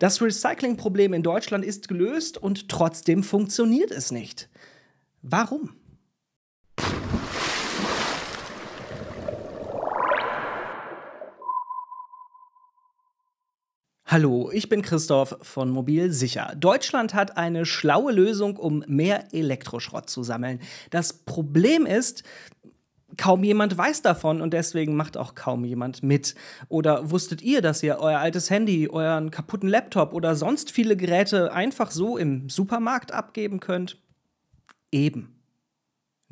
Das Recyclingproblem in Deutschland ist gelöst und trotzdem funktioniert es nicht. Warum? Hallo, ich bin Christoph von Mobil Sicher. Deutschland hat eine schlaue Lösung, um mehr Elektroschrott zu sammeln. Das Problem ist, kaum jemand weiß davon und deswegen macht auch kaum jemand mit. Oder wusstet ihr, dass ihr euer altes Handy, euren kaputten Laptop oder sonst viele Geräte einfach so im Supermarkt abgeben könnt? Eben.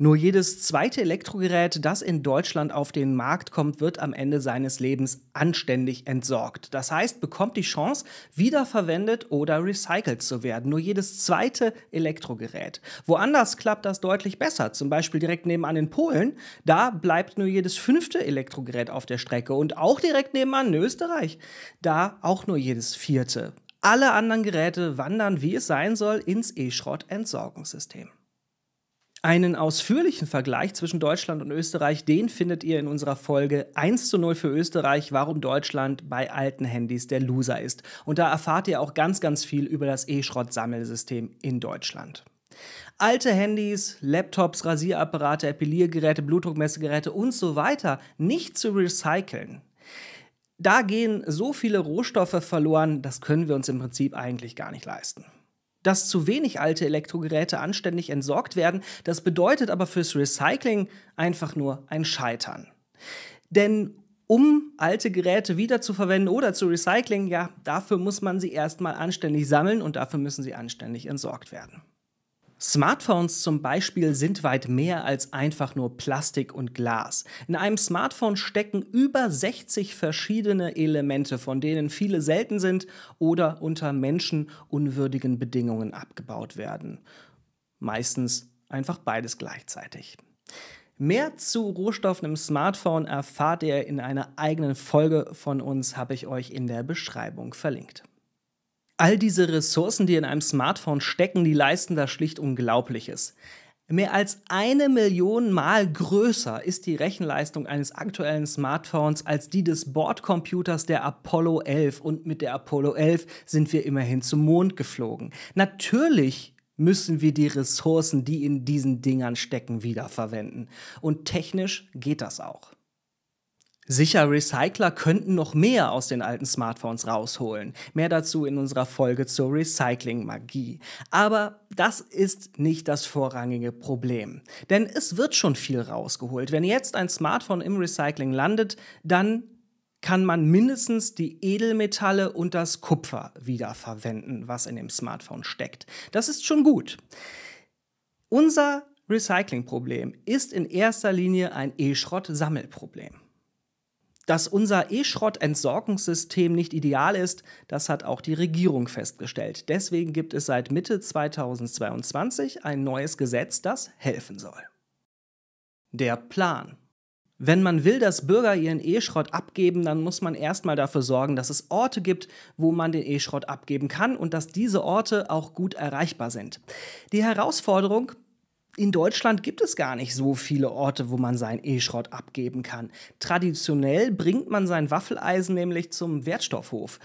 Nur jedes zweite Elektrogerät, das in Deutschland auf den Markt kommt, wird am Ende seines Lebens anständig entsorgt. Das heißt, bekommt die Chance, wiederverwendet oder recycelt zu werden. Nur jedes zweite Elektrogerät. Woanders klappt das deutlich besser, zum Beispiel direkt nebenan in Polen. Da bleibt nur jedes fünfte Elektrogerät auf der Strecke. Und auch direkt nebenan in Österreich. Da auch nur jedes vierte. Alle anderen Geräte wandern, wie es sein soll, ins E-Schrott-Entsorgungssystem. Einen ausführlichen Vergleich zwischen Deutschland und Österreich, den findet ihr in unserer Folge 1 zu 0 für Österreich, warum Deutschland bei alten Handys der Loser ist. Und da erfahrt ihr auch ganz, ganz viel über das E-Schrott-Sammelsystem in Deutschland. Alte Handys, Laptops, Rasierapparate, Epiliergeräte, Blutdruckmessgeräte und so weiter nicht zu recyceln. Da gehen so viele Rohstoffe verloren, das können wir uns im Prinzip eigentlich gar nicht leisten dass zu wenig alte Elektrogeräte anständig entsorgt werden. Das bedeutet aber fürs Recycling einfach nur ein Scheitern. Denn um alte Geräte wiederzuverwenden oder zu recyceln, ja, dafür muss man sie erstmal anständig sammeln und dafür müssen sie anständig entsorgt werden. Smartphones zum Beispiel sind weit mehr als einfach nur Plastik und Glas. In einem Smartphone stecken über 60 verschiedene Elemente, von denen viele selten sind oder unter menschenunwürdigen Bedingungen abgebaut werden. Meistens einfach beides gleichzeitig. Mehr zu Rohstoffen im Smartphone erfahrt ihr in einer eigenen Folge von uns, habe ich euch in der Beschreibung verlinkt. All diese Ressourcen, die in einem Smartphone stecken, die leisten da schlicht Unglaubliches. Mehr als eine Million Mal größer ist die Rechenleistung eines aktuellen Smartphones als die des Bordcomputers der Apollo 11 und mit der Apollo 11 sind wir immerhin zum Mond geflogen. Natürlich müssen wir die Ressourcen, die in diesen Dingern stecken, wiederverwenden. Und technisch geht das auch. Sicher, Recycler könnten noch mehr aus den alten Smartphones rausholen. Mehr dazu in unserer Folge zur Recycling-Magie. Aber das ist nicht das vorrangige Problem. Denn es wird schon viel rausgeholt. Wenn jetzt ein Smartphone im Recycling landet, dann kann man mindestens die Edelmetalle und das Kupfer wiederverwenden, was in dem Smartphone steckt. Das ist schon gut. Unser Recyclingproblem ist in erster Linie ein E-Schrott-Sammelproblem. Dass unser E-Schrott-Entsorgungssystem nicht ideal ist, das hat auch die Regierung festgestellt. Deswegen gibt es seit Mitte 2022 ein neues Gesetz, das helfen soll. Der Plan. Wenn man will, dass Bürger ihren E-Schrott abgeben, dann muss man erstmal dafür sorgen, dass es Orte gibt, wo man den E-Schrott abgeben kann und dass diese Orte auch gut erreichbar sind. Die Herausforderung, in Deutschland gibt es gar nicht so viele Orte, wo man seinen E-Schrott abgeben kann. Traditionell bringt man sein Waffeleisen nämlich zum Wertstoffhof.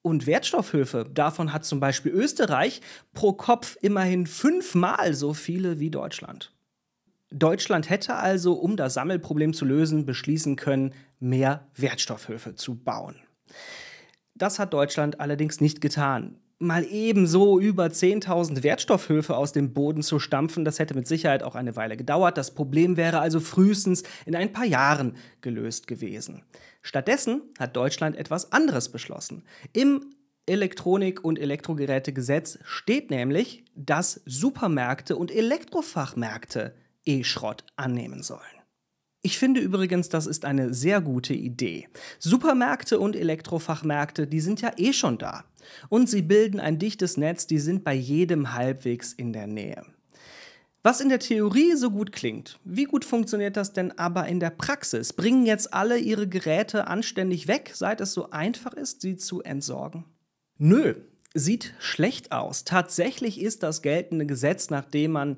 Und Wertstoffhöfe, davon hat zum Beispiel Österreich pro Kopf immerhin fünfmal so viele wie Deutschland. Deutschland hätte also, um das Sammelproblem zu lösen, beschließen können, mehr Wertstoffhöfe zu bauen. Das hat Deutschland allerdings nicht getan mal ebenso über 10.000 Wertstoffhöfe aus dem Boden zu stampfen, das hätte mit Sicherheit auch eine Weile gedauert. Das Problem wäre also frühestens in ein paar Jahren gelöst gewesen. Stattdessen hat Deutschland etwas anderes beschlossen. Im Elektronik- und Elektrogerätegesetz steht nämlich, dass Supermärkte und Elektrofachmärkte E-Schrott annehmen sollen. Ich finde übrigens, das ist eine sehr gute Idee. Supermärkte und Elektrofachmärkte, die sind ja eh schon da. Und sie bilden ein dichtes Netz, die sind bei jedem halbwegs in der Nähe. Was in der Theorie so gut klingt, wie gut funktioniert das denn aber in der Praxis? Bringen jetzt alle ihre Geräte anständig weg, seit es so einfach ist, sie zu entsorgen? Nö, sieht schlecht aus. Tatsächlich ist das geltende Gesetz, nachdem man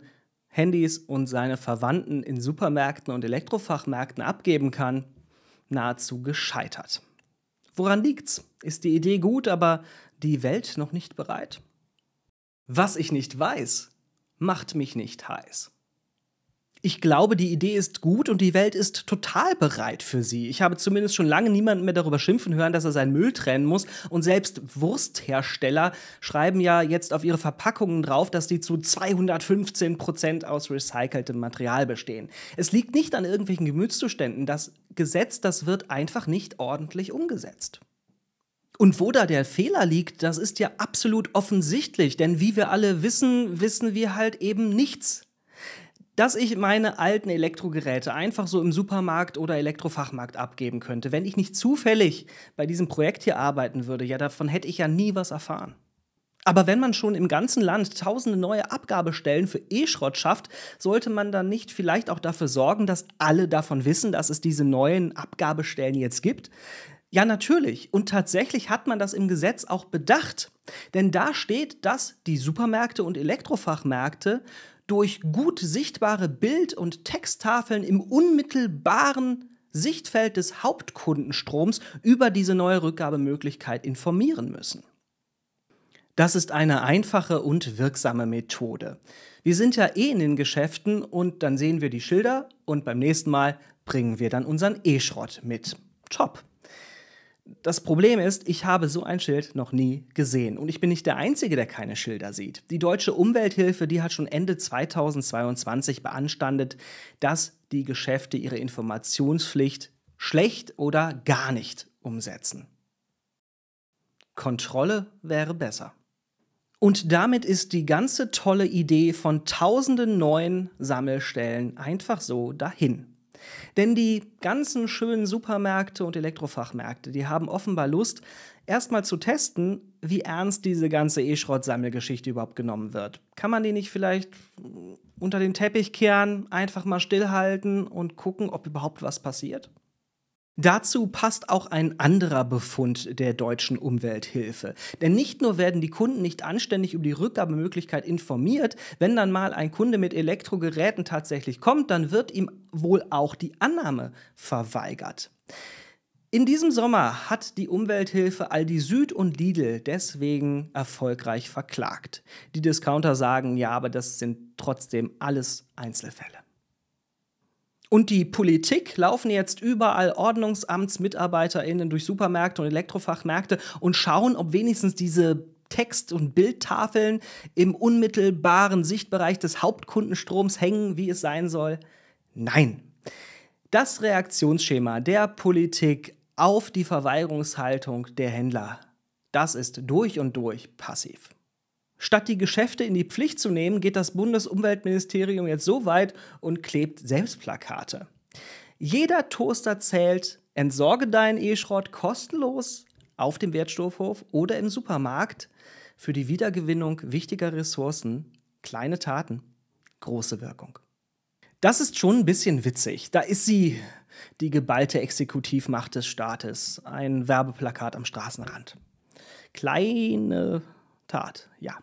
Handys und seine Verwandten in Supermärkten und Elektrofachmärkten abgeben kann, nahezu gescheitert. Woran liegt's? Ist die Idee gut, aber die Welt noch nicht bereit? Was ich nicht weiß, macht mich nicht heiß ich glaube, die Idee ist gut und die Welt ist total bereit für sie. Ich habe zumindest schon lange niemanden mehr darüber schimpfen hören, dass er seinen Müll trennen muss. Und selbst Wursthersteller schreiben ja jetzt auf ihre Verpackungen drauf, dass die zu 215 Prozent aus recyceltem Material bestehen. Es liegt nicht an irgendwelchen Gemütszuständen. Das Gesetz, das wird einfach nicht ordentlich umgesetzt. Und wo da der Fehler liegt, das ist ja absolut offensichtlich, denn wie wir alle wissen, wissen wir halt eben nichts dass ich meine alten Elektrogeräte einfach so im Supermarkt oder Elektrofachmarkt abgeben könnte. Wenn ich nicht zufällig bei diesem Projekt hier arbeiten würde, ja, davon hätte ich ja nie was erfahren. Aber wenn man schon im ganzen Land tausende neue Abgabestellen für E-Schrott schafft, sollte man dann nicht vielleicht auch dafür sorgen, dass alle davon wissen, dass es diese neuen Abgabestellen jetzt gibt? Ja, natürlich. Und tatsächlich hat man das im Gesetz auch bedacht. Denn da steht, dass die Supermärkte und Elektrofachmärkte durch gut sichtbare Bild- und Texttafeln im unmittelbaren Sichtfeld des Hauptkundenstroms über diese neue Rückgabemöglichkeit informieren müssen. Das ist eine einfache und wirksame Methode. Wir sind ja eh in den Geschäften und dann sehen wir die Schilder und beim nächsten Mal bringen wir dann unseren E-Schrott mit. Top! das Problem ist, ich habe so ein Schild noch nie gesehen. Und ich bin nicht der Einzige, der keine Schilder sieht. Die Deutsche Umwelthilfe, die hat schon Ende 2022 beanstandet, dass die Geschäfte ihre Informationspflicht schlecht oder gar nicht umsetzen. Kontrolle wäre besser. Und damit ist die ganze tolle Idee von tausenden neuen Sammelstellen einfach so dahin. Denn die ganzen schönen Supermärkte und Elektrofachmärkte, die haben offenbar Lust, erstmal zu testen, wie ernst diese ganze E-Schrott-Sammelgeschichte überhaupt genommen wird. Kann man die nicht vielleicht unter den Teppich kehren, einfach mal stillhalten und gucken, ob überhaupt was passiert? Dazu passt auch ein anderer Befund der deutschen Umwelthilfe. Denn nicht nur werden die Kunden nicht anständig über die Rückgabemöglichkeit informiert, wenn dann mal ein Kunde mit Elektrogeräten tatsächlich kommt, dann wird ihm wohl auch die Annahme verweigert. In diesem Sommer hat die Umwelthilfe Aldi Süd und Lidl deswegen erfolgreich verklagt. Die Discounter sagen, ja, aber das sind trotzdem alles Einzelfälle und die Politik laufen jetzt überall OrdnungsamtsmitarbeiterInnen durch Supermärkte und Elektrofachmärkte und schauen, ob wenigstens diese Text- und Bildtafeln im unmittelbaren Sichtbereich des Hauptkundenstroms hängen, wie es sein soll. Nein. Das Reaktionsschema der Politik auf die Verweigerungshaltung der Händler, das ist durch und durch passiv. Statt die Geschäfte in die Pflicht zu nehmen, geht das Bundesumweltministerium jetzt so weit und klebt selbst Plakate. Jeder Toaster zählt, entsorge deinen E-Schrott kostenlos auf dem Wertstoffhof oder im Supermarkt für die Wiedergewinnung wichtiger Ressourcen. Kleine Taten, große Wirkung. Das ist schon ein bisschen witzig. Da ist sie, die geballte Exekutivmacht des Staates, ein Werbeplakat am Straßenrand. Kleine Tat, ja.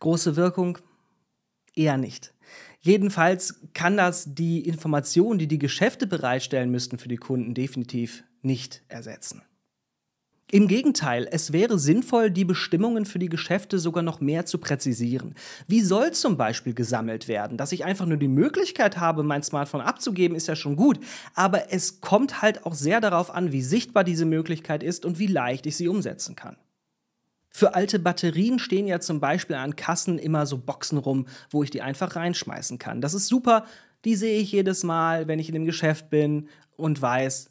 Große Wirkung? Eher nicht. Jedenfalls kann das die Informationen, die die Geschäfte bereitstellen müssten für die Kunden, definitiv nicht ersetzen. Im Gegenteil, es wäre sinnvoll, die Bestimmungen für die Geschäfte sogar noch mehr zu präzisieren. Wie soll zum Beispiel gesammelt werden? Dass ich einfach nur die Möglichkeit habe, mein Smartphone abzugeben, ist ja schon gut. Aber es kommt halt auch sehr darauf an, wie sichtbar diese Möglichkeit ist und wie leicht ich sie umsetzen kann. Für alte Batterien stehen ja zum Beispiel an Kassen immer so Boxen rum, wo ich die einfach reinschmeißen kann. Das ist super, die sehe ich jedes Mal, wenn ich in dem Geschäft bin und weiß,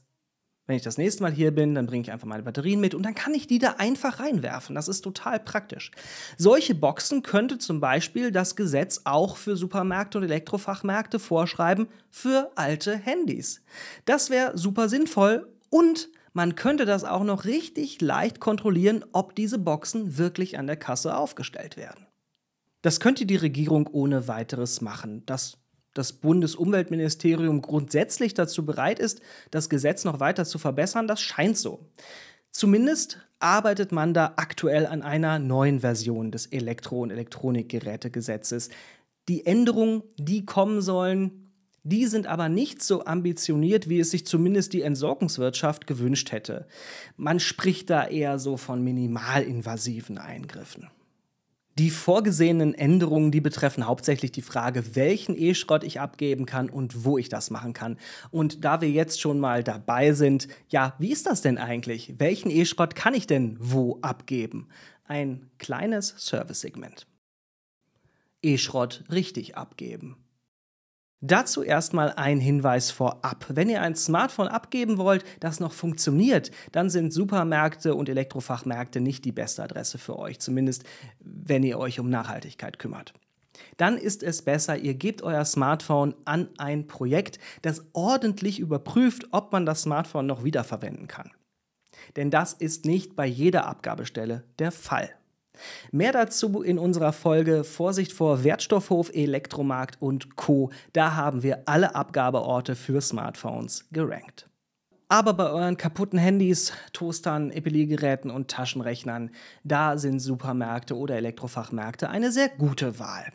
wenn ich das nächste Mal hier bin, dann bringe ich einfach meine Batterien mit und dann kann ich die da einfach reinwerfen. Das ist total praktisch. Solche Boxen könnte zum Beispiel das Gesetz auch für Supermärkte und Elektrofachmärkte vorschreiben für alte Handys. Das wäre super sinnvoll und man könnte das auch noch richtig leicht kontrollieren, ob diese Boxen wirklich an der Kasse aufgestellt werden. Das könnte die Regierung ohne weiteres machen. Dass das Bundesumweltministerium grundsätzlich dazu bereit ist, das Gesetz noch weiter zu verbessern, das scheint so. Zumindest arbeitet man da aktuell an einer neuen Version des Elektro- und Elektronikgerätegesetzes. Die Änderungen, die kommen sollen, die sind aber nicht so ambitioniert, wie es sich zumindest die Entsorgungswirtschaft gewünscht hätte. Man spricht da eher so von minimalinvasiven Eingriffen. Die vorgesehenen Änderungen, die betreffen hauptsächlich die Frage, welchen E-Schrott ich abgeben kann und wo ich das machen kann. Und da wir jetzt schon mal dabei sind, ja, wie ist das denn eigentlich? Welchen E-Schrott kann ich denn wo abgeben? Ein kleines Service-Segment. E-Schrott richtig abgeben. Dazu erstmal ein Hinweis vorab. Wenn ihr ein Smartphone abgeben wollt, das noch funktioniert, dann sind Supermärkte und Elektrofachmärkte nicht die beste Adresse für euch, zumindest wenn ihr euch um Nachhaltigkeit kümmert. Dann ist es besser, ihr gebt euer Smartphone an ein Projekt, das ordentlich überprüft, ob man das Smartphone noch wiederverwenden kann. Denn das ist nicht bei jeder Abgabestelle der Fall. Mehr dazu in unserer Folge Vorsicht vor Wertstoffhof, Elektromarkt und Co. Da haben wir alle Abgabeorte für Smartphones gerankt. Aber bei euren kaputten Handys, Toastern, Epiliergeräten und Taschenrechnern, da sind Supermärkte oder Elektrofachmärkte eine sehr gute Wahl.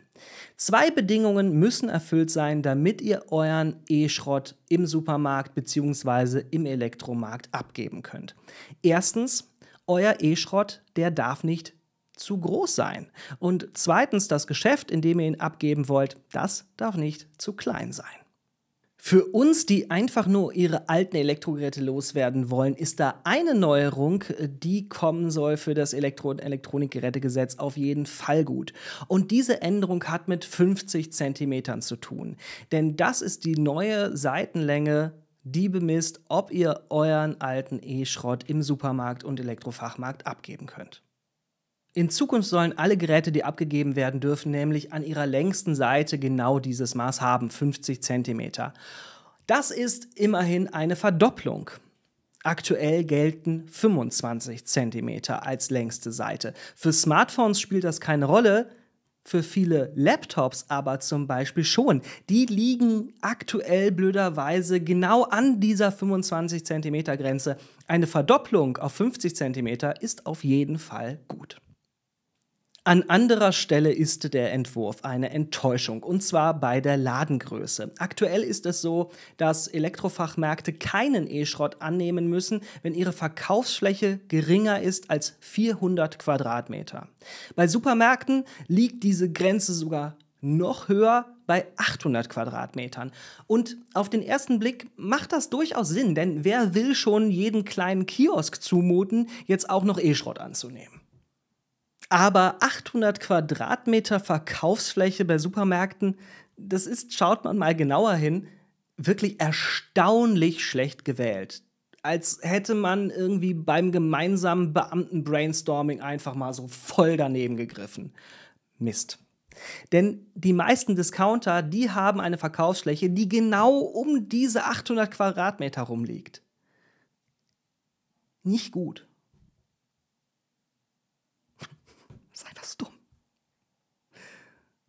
Zwei Bedingungen müssen erfüllt sein, damit ihr euren E-Schrott im Supermarkt bzw. im Elektromarkt abgeben könnt. Erstens, euer E-Schrott, der darf nicht zu groß sein. Und zweitens, das Geschäft, in dem ihr ihn abgeben wollt, das darf nicht zu klein sein. Für uns, die einfach nur ihre alten Elektrogeräte loswerden wollen, ist da eine Neuerung, die kommen soll für das Elektro- und Elektronikgerätegesetz auf jeden Fall gut. Und diese Änderung hat mit 50 Zentimetern zu tun. Denn das ist die neue Seitenlänge die bemisst, ob ihr euren alten E-Schrott im Supermarkt und Elektrofachmarkt abgeben könnt. In Zukunft sollen alle Geräte, die abgegeben werden dürfen, nämlich an ihrer längsten Seite genau dieses Maß haben, 50 cm. Das ist immerhin eine Verdopplung. Aktuell gelten 25 cm als längste Seite. Für Smartphones spielt das keine Rolle, für viele Laptops aber zum Beispiel schon. Die liegen aktuell blöderweise genau an dieser 25 cm Grenze. Eine Verdopplung auf 50 cm ist auf jeden Fall gut. An anderer Stelle ist der Entwurf eine Enttäuschung, und zwar bei der Ladengröße. Aktuell ist es so, dass Elektrofachmärkte keinen E-Schrott annehmen müssen, wenn ihre Verkaufsfläche geringer ist als 400 Quadratmeter. Bei Supermärkten liegt diese Grenze sogar noch höher bei 800 Quadratmetern. Und auf den ersten Blick macht das durchaus Sinn, denn wer will schon jeden kleinen Kiosk zumuten, jetzt auch noch E-Schrott anzunehmen? Aber 800 Quadratmeter Verkaufsfläche bei Supermärkten, das ist, schaut man mal genauer hin, wirklich erstaunlich schlecht gewählt. Als hätte man irgendwie beim gemeinsamen Beamten-Brainstorming einfach mal so voll daneben gegriffen. Mist. Denn die meisten Discounter, die haben eine Verkaufsfläche, die genau um diese 800 Quadratmeter rumliegt. Nicht gut. Das ist einfach so dumm.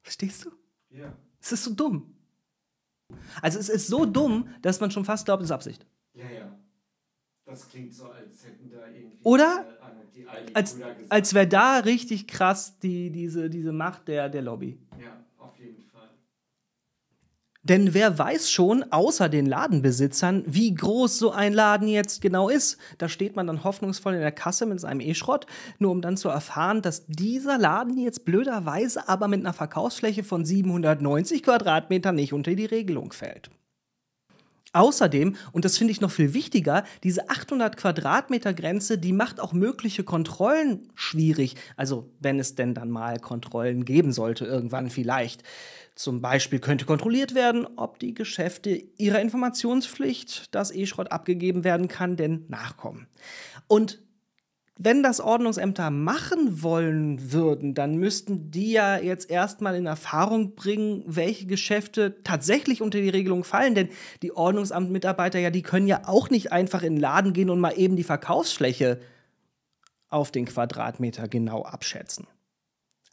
Verstehst du? Ja. Es ist so dumm. Also es ist so dumm, dass man schon fast glaubt, es ist Absicht. Ja, ja. Das klingt so, als hätten da irgendwie Oder die, die als, als wäre da richtig krass die, diese, diese Macht der, der Lobby. Ja. Denn wer weiß schon, außer den Ladenbesitzern, wie groß so ein Laden jetzt genau ist? Da steht man dann hoffnungsvoll in der Kasse mit seinem E-Schrott, nur um dann zu erfahren, dass dieser Laden jetzt blöderweise aber mit einer Verkaufsfläche von 790 Quadratmetern nicht unter die Regelung fällt. Außerdem, und das finde ich noch viel wichtiger, diese 800 Quadratmeter Grenze, die macht auch mögliche Kontrollen schwierig. Also wenn es denn dann mal Kontrollen geben sollte, irgendwann vielleicht. Zum Beispiel könnte kontrolliert werden, ob die Geschäfte ihrer Informationspflicht, dass E-Schrott abgegeben werden kann, denn nachkommen. Und wenn das Ordnungsämter machen wollen würden, dann müssten die ja jetzt erstmal in Erfahrung bringen, welche Geschäfte tatsächlich unter die Regelung fallen. Denn die Ordnungsamtmitarbeiter, ja, die können ja auch nicht einfach in den Laden gehen und mal eben die Verkaufsfläche auf den Quadratmeter genau abschätzen.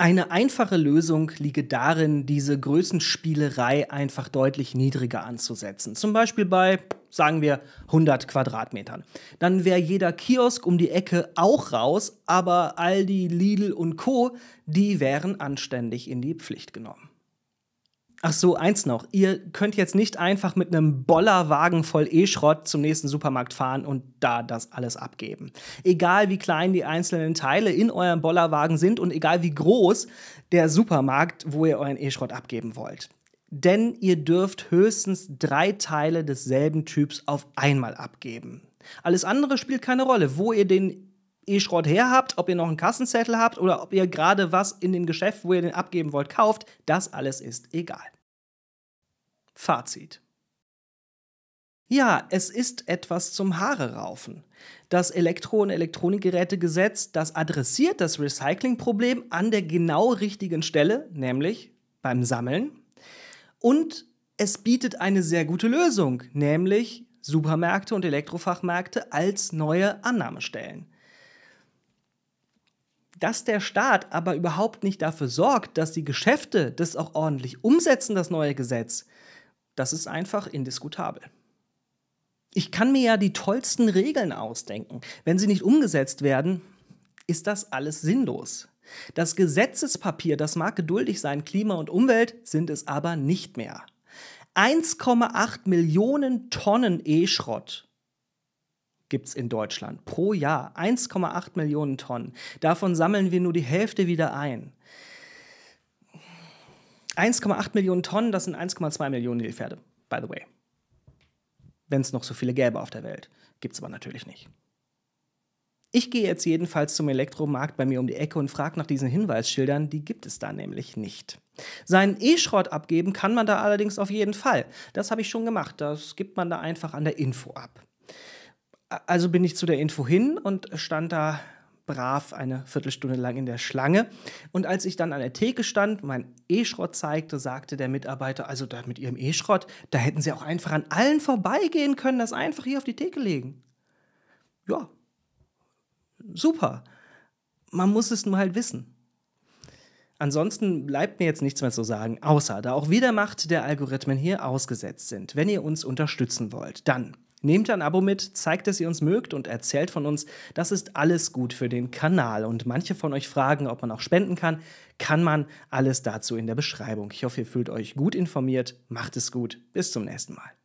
Eine einfache Lösung liege darin, diese Größenspielerei einfach deutlich niedriger anzusetzen. Zum Beispiel bei, sagen wir, 100 Quadratmetern. Dann wäre jeder Kiosk um die Ecke auch raus, aber Aldi, Lidl und Co., die wären anständig in die Pflicht genommen. Ach so, eins noch. Ihr könnt jetzt nicht einfach mit einem Bollerwagen voll E-Schrott zum nächsten Supermarkt fahren und da das alles abgeben. Egal wie klein die einzelnen Teile in eurem Bollerwagen sind und egal wie groß der Supermarkt, wo ihr euren E-Schrott abgeben wollt. Denn ihr dürft höchstens drei Teile desselben Typs auf einmal abgeben. Alles andere spielt keine Rolle. Wo ihr den E-Schrott her habt, ob ihr noch einen Kassenzettel habt oder ob ihr gerade was in dem Geschäft, wo ihr den abgeben wollt, kauft, das alles ist egal. Fazit. Ja, es ist etwas zum Haare raufen. Das Elektro- und Elektronikgerätegesetz, das adressiert das Recyclingproblem an der genau richtigen Stelle, nämlich beim Sammeln. Und es bietet eine sehr gute Lösung, nämlich Supermärkte und Elektrofachmärkte als neue Annahmestellen dass der Staat aber überhaupt nicht dafür sorgt, dass die Geschäfte das auch ordentlich umsetzen, das neue Gesetz, das ist einfach indiskutabel. Ich kann mir ja die tollsten Regeln ausdenken. Wenn sie nicht umgesetzt werden, ist das alles sinnlos. Das Gesetzespapier, das mag geduldig sein, Klima und Umwelt sind es aber nicht mehr. 1,8 Millionen Tonnen E-Schrott gibt es in Deutschland pro Jahr 1,8 Millionen Tonnen. Davon sammeln wir nur die Hälfte wieder ein. 1,8 Millionen Tonnen, das sind 1,2 Millionen Nilpferde, by the way. Wenn es noch so viele gäbe auf der Welt. Gibt es aber natürlich nicht. Ich gehe jetzt jedenfalls zum Elektromarkt bei mir um die Ecke und frage nach diesen Hinweisschildern, die gibt es da nämlich nicht. Seinen E-Schrott abgeben kann man da allerdings auf jeden Fall. Das habe ich schon gemacht, das gibt man da einfach an der Info ab. Also bin ich zu der Info hin und stand da brav eine Viertelstunde lang in der Schlange. Und als ich dann an der Theke stand, mein E-Schrott zeigte, sagte der Mitarbeiter, also da mit ihrem E-Schrott, da hätten sie auch einfach an allen vorbeigehen können, das einfach hier auf die Theke legen. Ja, super. Man muss es nur halt wissen. Ansonsten bleibt mir jetzt nichts mehr zu sagen, außer da auch wieder Macht der Algorithmen hier ausgesetzt sind. Wenn ihr uns unterstützen wollt, dann Nehmt ein Abo mit, zeigt, dass ihr uns mögt und erzählt von uns. Das ist alles gut für den Kanal. Und manche von euch fragen, ob man auch spenden kann. Kann man alles dazu in der Beschreibung. Ich hoffe, ihr fühlt euch gut informiert. Macht es gut. Bis zum nächsten Mal.